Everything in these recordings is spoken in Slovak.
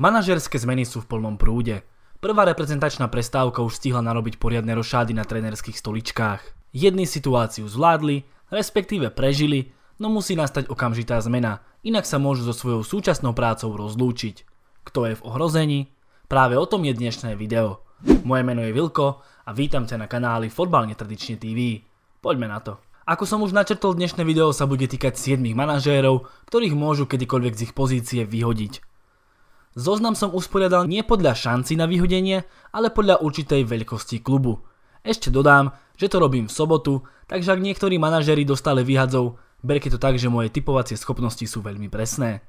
Manažerské zmeny sú v plnom prúde. Prvá reprezentačná prestávka už stihla narobiť poriadne rošády na trénerských stoličkách. Jedni situáciu zvládli, respektíve prežili, no musí nastať okamžitá zmena, inak sa môžu so svojou súčasnou prácou rozlúčiť. Kto je v ohrození? Práve o tom je dnešné video. Moje meno je Vilko a vítam ťa na kanáli Fotbal netradične TV. Poďme na to. Ako som už načrtol, dnešné video sa bude týkať 7 manažérov, ktorých môžu kedykoľvek z ich pozície vyhodiť. Zoznam som usporiadal nie podľa šanci na vyhodenie, ale podľa určitej veľkosti klubu. Ešte dodám, že to robím v sobotu, takže ak niektorí manažeri dostali vyhadzov, berte to tak, že moje typovacie schopnosti sú veľmi presné.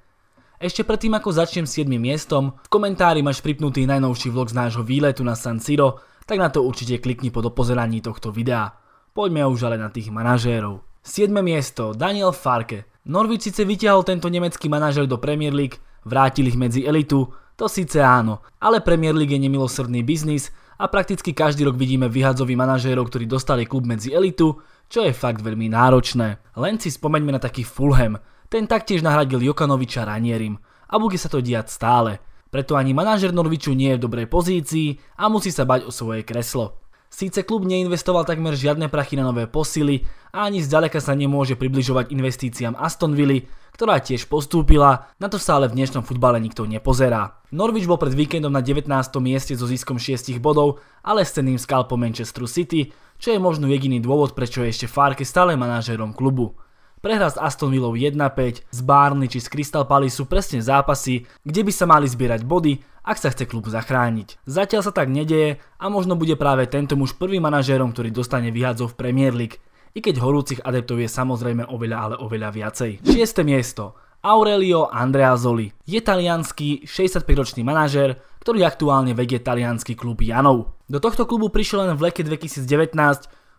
Ešte predtým ako začnem 7 miestom, v komentári máš pripnutý najnovší vlog z nášho výletu na San Siro, tak na to určite klikni po dopozeraní tohto videa. Poďme už ale na tých manažérov. 7. miesto, Daniel Farke. Norwich síce vytiahol tento nemecký manažer do Premier League, Vrátil ich medzi elitu, to síce áno, ale Premier League je nemilosrdný biznis a prakticky každý rok vidíme vyhadzový manažérov, ktorí dostali klub medzi elitu, čo je fakt veľmi náročné. Len si spomeňme na taký Fulham, ten taktiež nahradil Jokanoviča Ranierim a bude sa to diať stále. Preto ani manažer Norviču nie je v dobrej pozícii a musí sa bať o svoje kreslo. Síce klub neinvestoval takmer žiadne prachy na nové posily a ani zďaleka sa nemôže približovať investíciám Aston Villa, ktorá tiež postúpila, na to sa ale v dnešnom futbale nikto nepozerá. Norwich bol pred víkendom na 19. mieste so ziskom 6 bodov, ale s cenným skalpom Manchester City, čo je možno jediný dôvod, prečo je ešte Farke stále manažérom klubu. Prehra s Aston Villou 1-5, z Barney či z Crystal Palace sú presne zápasy, kde by sa mali zbierať body, ak sa chce klub zachrániť. Zatiaľ sa tak nedeje a možno bude práve tento muž prvým manažérom, ktorý dostane vyhádzov v Premier League, i keď horúcich adeptov je samozrejme oveľa, ale oveľa viacej. 6. miesto. Aurelio Andreazoli je talianský 65-ročný manažer, ktorý aktuálne vedie talianský klub Janov. Do tohto klubu prišiel len v leke 2019,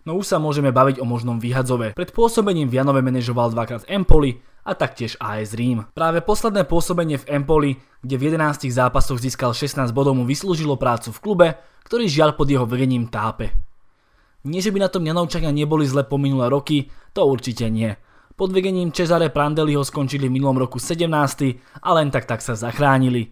No už sa môžeme baviť o možnom vyhadzove. Pred pôsobením v Janove manažoval dvakrát Empoli a taktiež AS Rím. Práve posledné pôsobenie v Empoli, kde v 11 zápasoch získal 16 bodov mu vyslúžilo prácu v klube, ktorý žiaľ pod jeho vedením tápe. Nie, že by na tom Janovčania neboli zle po minulé roky, to určite nie. Pod vedením Cezare Prandelliho skončili v minulom roku 17. a len tak tak sa zachránili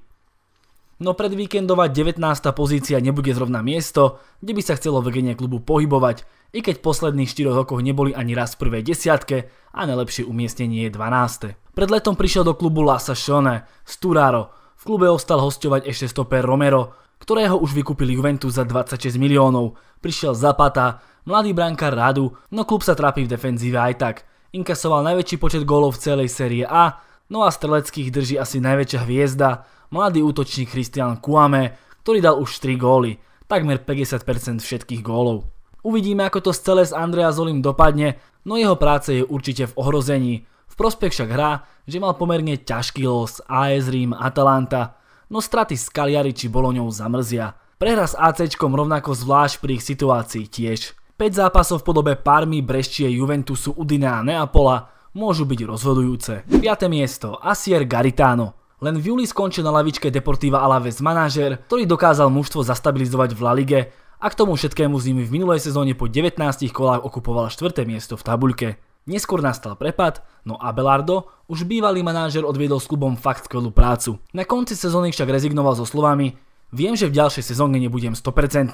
no pred víkendová 19. pozícia nebude zrovna miesto, kde by sa chcelo vedenie klubu pohybovať, i keď v posledných 4 rokoch neboli ani raz v prvej desiatke a najlepšie umiestnenie je 12. Pred letom prišiel do klubu Lasa Šone z Turaro, v klube ostal hostovať ešte stoper Romero, ktorého už vykúpili Juventus za 26 miliónov. Prišiel Zapata, mladý brankár Radu, no klub sa trápi v defenzíve aj tak. Inkasoval najväčší počet gólov v celej série A, no a streleckých drží asi najväčšia hviezda, mladý útočník Christian Kouame, ktorý dal už 3 góly, takmer 50% všetkých gólov. Uvidíme, ako to celé s Andrea Zolim dopadne, no jeho práce je určite v ohrození. V prospech však hrá, že mal pomerne ťažký los AS Rím Atalanta, no straty z Kaliari či Boloňou zamrzia. Prehra s ACčkom rovnako zvlášť pri ich situácii tiež. 5 zápasov v podobe Parmy, Breštie, Juventusu, Udine a Neapola môžu byť rozhodujúce. 5. miesto Asier Garitano. Len v júli skončil na lavičke Deportiva Alaves manažer, ktorý dokázal mužstvo zastabilizovať v La Lige a k tomu všetkému z nimi v minulej sezóne po 19 kolách okupoval 4. miesto v tabuľke. Neskôr nastal prepad, no Abelardo, už bývalý manažer odviedol s klubom fakt skvelú prácu. Na konci sezóny však rezignoval so slovami Viem, že v ďalšej sezóne nebudem 100%.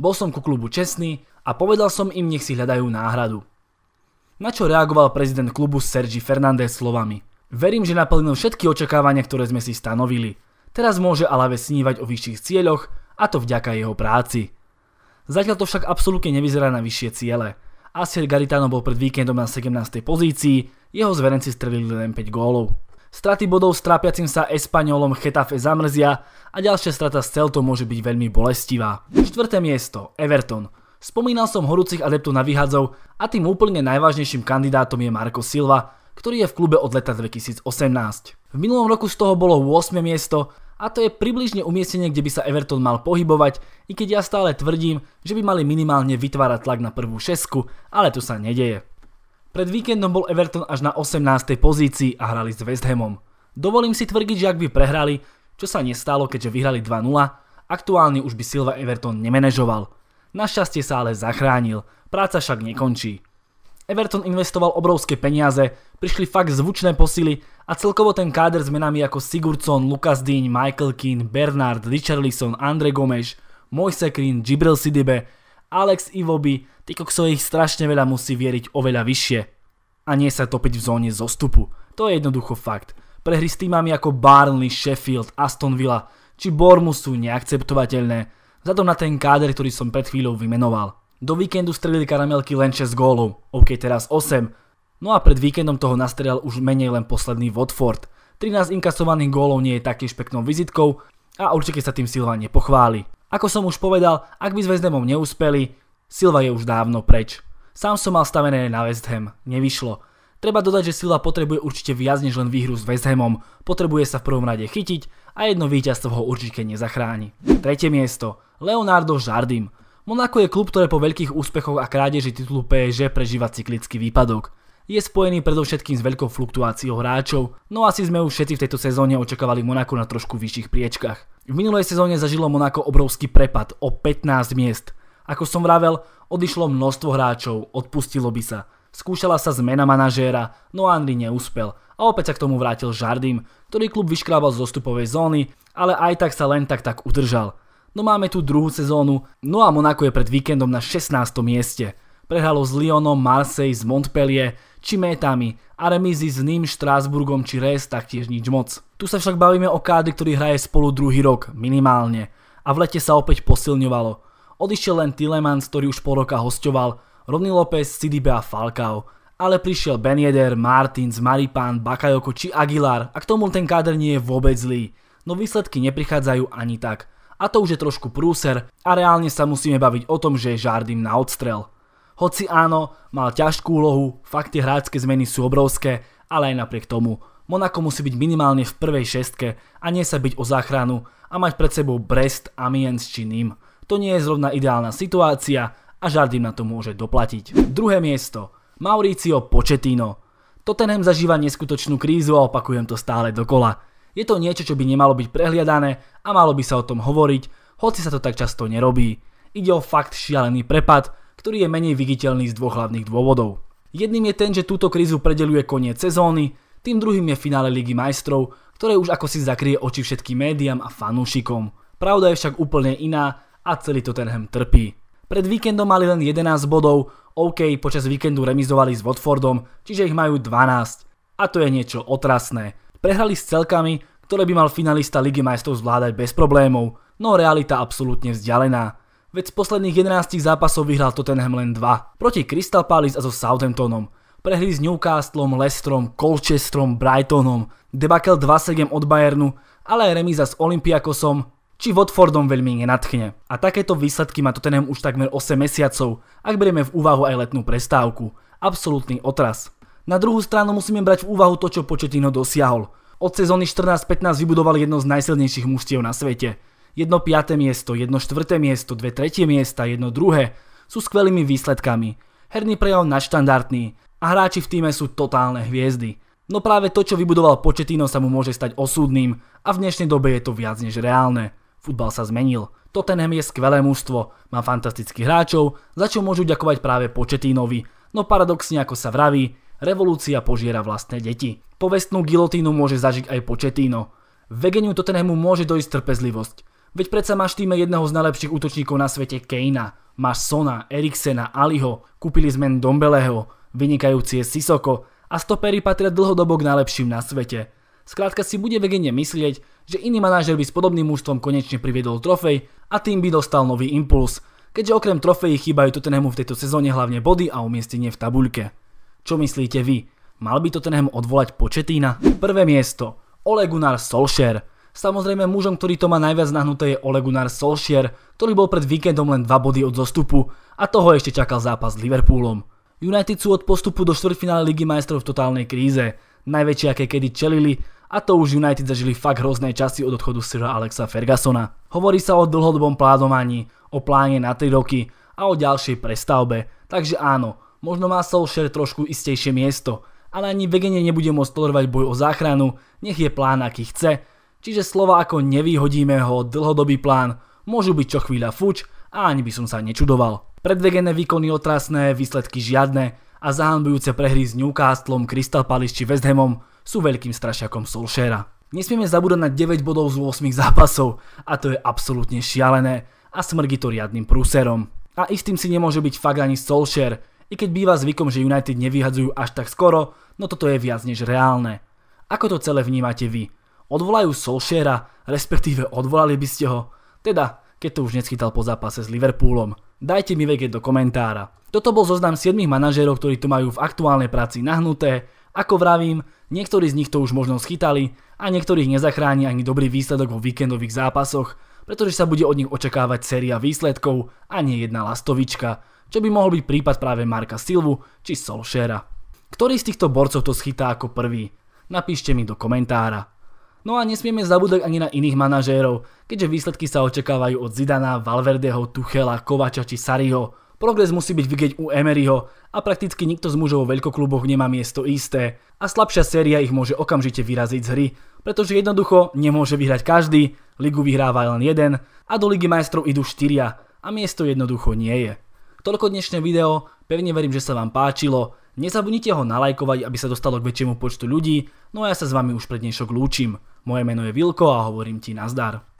Bol som ku klubu čestný a povedal som im, nech si hľadajú náhradu. Na čo reagoval prezident klubu Sergi Fernández slovami Verím, že naplnil všetky očakávania, ktoré sme si stanovili. Teraz môže Alaves snívať o vyšších cieľoch, a to vďaka jeho práci. Zatiaľ to však absolútne nevyzerá na vyššie ciele. Asier Garitano bol pred víkendom na 17. pozícii, jeho zverenci strelili len 5 gólov. Straty bodov s trápiacim sa Espanolom Chetafe zamrzia a ďalšia strata s Celto môže byť veľmi bolestivá. Štvrté miesto, Everton. Spomínal som horúcich adeptov na vyhadzov a tým úplne najvážnejším kandidátom je Marko Silva, ktorý je v klube od leta 2018. V minulom roku z toho bolo 8. miesto a to je približne umiestnenie, kde by sa Everton mal pohybovať, i keď ja stále tvrdím, že by mali minimálne vytvárať tlak na prvú šesku, ale to sa nedeje. Pred víkendom bol Everton až na 18. pozícii a hrali s West Hamom. Dovolím si tvrdiť, že ak by prehrali, čo sa nestalo, keďže vyhrali 2-0, aktuálne už by Silva Everton nemenežoval. Našťastie sa ale zachránil, práca však nekončí. Everton investoval obrovské peniaze, prišli fakt zvučné posily a celkovo ten káder s menami ako Sigurdsson, Lukas Dean, Michael Keane, Bernard, Richarlison, Andre Gomes, Moise Green, Gibril Sidibe, Alex Iwobi, ty koksov ich strašne veľa musí vieriť oveľa vyššie. A nie sa topiť v zóne zostupu. To je jednoducho fakt. Prehry s týmami ako Barnley, Sheffield, Aston Villa či Bournemouth sú neakceptovateľné, vzhľadom na ten káder, ktorý som pred chvíľou vymenoval. Do víkendu strelili karamelky len 6 gólov, OK teraz 8. No a pred víkendom toho nastrelal už menej len posledný Watford. 13 inkasovaných gólov nie je taktiež peknou vizitkou a určite sa tým Silva nepochváli. Ako som už povedal, ak by s West Hamom neúspeli, Silva je už dávno preč. Sám som mal stavené na West Ham, nevyšlo. Treba dodať, že Silva potrebuje určite viac než len výhru s West Hamom, potrebuje sa v prvom rade chytiť a jedno víťazstvo ho určite nezachráni. Tretie miesto. Leonardo Jardim. Monako je klub, ktoré po veľkých úspechoch a krádeži titulu PSG prežíva cyklický výpadok. Je spojený predovšetkým s veľkou fluktuáciou hráčov, no asi sme už všetci v tejto sezóne očakávali Monako na trošku vyšších priečkach. V minulej sezóne zažilo Monako obrovský prepad o 15 miest. Ako som vravel, odišlo množstvo hráčov, odpustilo by sa. Skúšala sa zmena manažéra, no Andri neúspel a opäť sa k tomu vrátil Žardim, ktorý klub vyškrábal z zostupovej zóny, ale aj tak sa len tak tak udržal. No máme tu druhú sezónu, no a Monako je pred víkendom na 16. mieste. Prehralo s Lyonom, Marseille, z Montpellier, či métami a remízy s ním Štrásburgom či Rés taktiež nič moc. Tu sa však bavíme o kádri, ktorý hraje spolu druhý rok, minimálne. A v lete sa opäť posilňovalo. Odišiel len Tillemans, ktorý už po roka hostoval, rovný López, Sidibe a Falcao ale prišiel Ben Yedder, Martins, Maripán, Bakayoko či Aguilar a k tomu ten káder nie je vôbec zlý. No výsledky neprichádzajú ani tak a to už je trošku prúser a reálne sa musíme baviť o tom, že je Žardim na odstrel. Hoci áno, mal ťažkú úlohu, fakt tie hráčské zmeny sú obrovské, ale aj napriek tomu Monako musí byť minimálne v prvej šestke a nie sa byť o záchranu a mať pred sebou Brest, Amiens či Nim. To nie je zrovna ideálna situácia a Žardim na to môže doplatiť. Druhé miesto. Mauricio Pochettino. Tottenham zažíva neskutočnú krízu a opakujem to stále dokola. Je to niečo, čo by nemalo byť prehliadané a malo by sa o tom hovoriť, hoci sa to tak často nerobí. Ide o fakt šialený prepad, ktorý je menej viditeľný z dvoch hlavných dôvodov. Jedným je ten, že túto krízu predeluje koniec sezóny, tým druhým je finále Ligy majstrov, ktoré už ako si zakrie oči všetkým médiám a fanúšikom. Pravda je však úplne iná a celý Tottenham trpí. Pred víkendom mali len 11 bodov, OK, počas víkendu remizovali s Watfordom, čiže ich majú 12. A to je niečo otrasné prehrali s celkami, ktoré by mal finalista Ligy majstrov zvládať bez problémov, no realita absolútne vzdialená. Veď z posledných 11 zápasov vyhral Tottenham len 2, proti Crystal Palace a so Southamptonom. Prehli s Newcastlom, Lestrom, Colchesterom, Brightonom, debakel 2-7 od Bayernu, ale aj remíza s Olympiakosom, či Watfordom veľmi nenatchne. A takéto výsledky má Tottenham už takmer 8 mesiacov, ak berieme v úvahu aj letnú prestávku. Absolutný otras. Na druhú stranu musíme brať v úvahu to, čo Početino dosiahol. Od sezóny 14-15 vybudoval jedno z najsilnejších mužstiev na svete. Jedno piaté miesto, jedno štvrté miesto, dve tretie miesta, jedno druhé sú skvelými výsledkami. Herný prejav naštandardný a hráči v týme sú totálne hviezdy. No práve to, čo vybudoval Početino sa mu môže stať osúdným a v dnešnej dobe je to viac než reálne. Futbal sa zmenil. Tottenham je skvelé mužstvo, má fantastických hráčov, za čo môžu ďakovať práve Početinovi. No paradoxne ako sa vraví, Revolúcia požiera vlastné deti. Povestnú gilotínu môže zažiť aj početíno. Vegeniu Tottenhamu môže dojsť trpezlivosť. Veď predsa máš týme jedného z najlepších útočníkov na svete Kejna, máš Sona, Eriksena, Aliho, kúpili sme Dombeleho, vynikajúci je Sisoko a stopery patria dlhodobo k najlepším na svete. Skrátka si bude Vegenie myslieť, že iný manažer by s podobným mužstvom konečne priviedol trofej a tým by dostal nový impuls, keďže okrem trofejí chýbajú Tottenhamu v tejto sezóne hlavne body a umiestnenie v tabuľke. Čo myslíte vy? Mal by hem odvolať Početína? Prvé miesto. Ole Gunnar Solskjaer. Samozrejme mužom, ktorý to má najviac nahnuté je Ole Gunnar Solskjaer, ktorý bol pred víkendom len 2 body od zostupu a toho ešte čakal zápas s Liverpoolom. United sú od postupu do štvrtfinále Ligy majstrov v totálnej kríze, najväčšie aké kedy čelili a to už United zažili fakt hrozné časy od odchodu Sira Alexa Fergusona. Hovorí sa o dlhodobom plánovaní, o pláne na 3 roky a o ďalšej prestavbe, takže áno, Možno má Solskjaer trošku istejšie miesto, ale ani Vegene nebude môcť tolerovať boj o záchranu, nech je plán aký chce, čiže slova ako nevyhodíme ho dlhodobý plán môžu byť čo chvíľa fuč a ani by som sa nečudoval. Pred Vegene výkony otrasné, výsledky žiadne a zahanbujúce prehry s Newcastlom, Crystal Palace či West Hamom sú veľkým strašiakom Solskjaera. Nesmieme zabúdať na 9 bodov z 8 zápasov a to je absolútne šialené a smrgi to riadnym prúserom. A istým si nemôže byť fakt ani Solskjaer, i keď býva zvykom, že United nevyhadzujú až tak skoro, no toto je viac než reálne. Ako to celé vnímate vy? Odvolajú Solskjaera, respektíve odvolali by ste ho? Teda, keď to už neschytal po zápase s Liverpoolom. Dajte mi vedieť do komentára. Toto bol zoznam 7 manažérov, ktorí to majú v aktuálnej práci nahnuté. Ako vravím, niektorí z nich to už možno schytali a niektorých nezachráni ani dobrý výsledok vo víkendových zápasoch, pretože sa bude od nich očakávať séria výsledkov a nie jedna lastovička, čo by mohol byť prípad práve Marka Silvu či Solšera. Ktorý z týchto borcov to schytá ako prvý? Napíšte mi do komentára. No a nesmieme zabúdať ani na iných manažérov, keďže výsledky sa očakávajú od Zidana, Valverdeho, Tuchela, Kovača či Sariho, Progres musí byť vidieť u Emeryho a prakticky nikto z mužov v veľkokluboch nemá miesto isté a slabšia séria ich môže okamžite vyraziť z hry, pretože jednoducho nemôže vyhrať každý, ligu vyhráva len jeden a do ligy majstrov idú štyria a miesto jednoducho nie je. Toľko dnešné video, pevne verím, že sa vám páčilo. Nezabudnite ho nalajkovať, aby sa dostalo k väčšiemu počtu ľudí, no a ja sa s vami už pre dnešok lúčim. Moje meno je Vilko a hovorím ti nazdar.